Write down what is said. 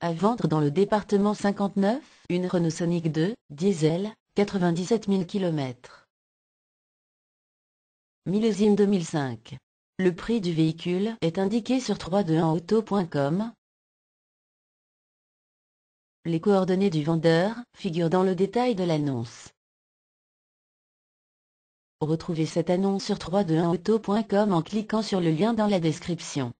À vendre dans le département 59, une Renault Sonic 2, diesel, 97 000 km. Millésime 2005. Le prix du véhicule est indiqué sur 321auto.com. Les coordonnées du vendeur figurent dans le détail de l'annonce. Retrouvez cette annonce sur 321auto.com en cliquant sur le lien dans la description.